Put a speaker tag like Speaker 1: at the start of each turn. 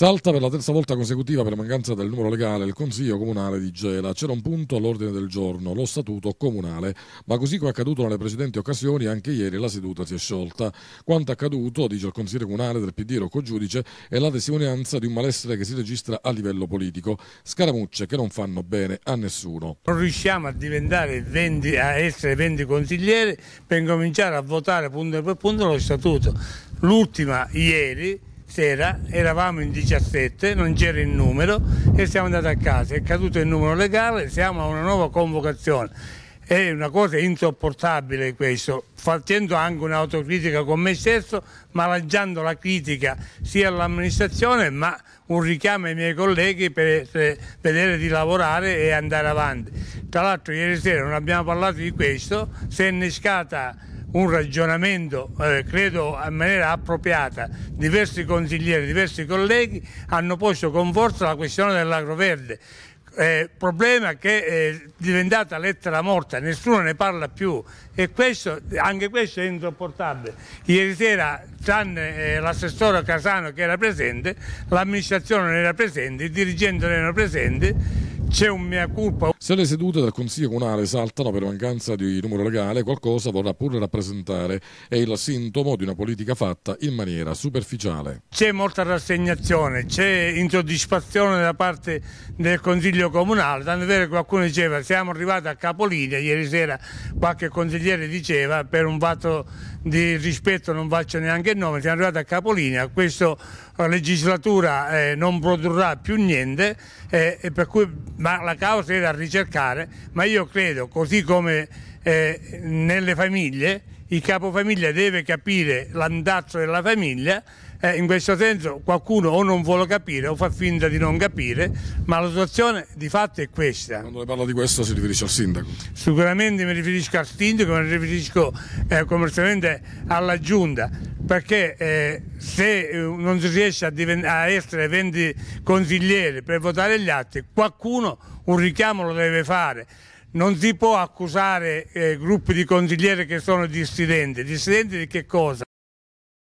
Speaker 1: Salta per la terza volta consecutiva per mancanza del numero legale il Consiglio Comunale di Gela. C'era un punto all'ordine del giorno, lo statuto comunale, ma così come accaduto nelle precedenti occasioni, anche ieri la seduta si è sciolta. Quanto accaduto, dice il Consiglio Comunale del PD Rocco Giudice, è la testimonianza di un malessere che si registra a livello politico. Scaramucce che non fanno bene a nessuno.
Speaker 2: Non riusciamo a diventare 20, a essere 20 consiglieri per cominciare a votare punto per punto lo statuto. L'ultima ieri sera, eravamo in 17, non c'era il numero e siamo andati a casa, è caduto il numero legale, siamo a una nuova convocazione. È una cosa insopportabile questo, facendo anche un'autocritica con me stesso, ma lanciando la critica sia all'amministrazione ma un richiamo ai miei colleghi per, vedere di lavorare e andare avanti. Tra l'altro ieri sera non abbiamo parlato di questo, si è innescata un ragionamento, eh, credo in maniera appropriata, diversi consiglieri, diversi colleghi hanno posto con forza la questione dell'agroverde. Eh, problema che eh, è diventata lettera morta, nessuno ne parla più e questo, anche questo è insopportabile. Ieri sera tranne eh, l'assessore Casano che era presente, l'amministrazione non era presente, i dirigenti non erano presenti
Speaker 1: c'è un mia colpa. Se le sedute del Consiglio Comunale saltano per mancanza di numero legale, qualcosa vorrà pure rappresentare. È il sintomo di una politica fatta in maniera superficiale.
Speaker 2: C'è molta rassegnazione, c'è insoddisfazione da parte del Consiglio Comunale. Tanto è vero che qualcuno diceva siamo arrivati a capolinea. Ieri sera qualche consigliere diceva per un fatto di rispetto non faccio neanche nome no, siamo arrivati a capolinea, questa eh, legislatura eh, non produrrà più niente, eh, cui, ma la causa è da ricercare, ma io credo, così come eh, nelle famiglie, il capofamiglia deve capire l'andazzo della famiglia eh, in questo senso qualcuno o non vuole capire o fa finta di non capire, ma la situazione di fatto è questa. Quando
Speaker 1: le parla di questo si riferisce al sindaco?
Speaker 2: Sicuramente mi riferisco al sindaco, mi riferisco eh, commercialmente alla giunta, perché eh, se eh, non si riesce a, a essere 20 consiglieri per votare gli atti, qualcuno un richiamo lo deve fare non si può accusare eh, gruppi di consiglieri che sono dissidenti. Dissidenti di che cosa?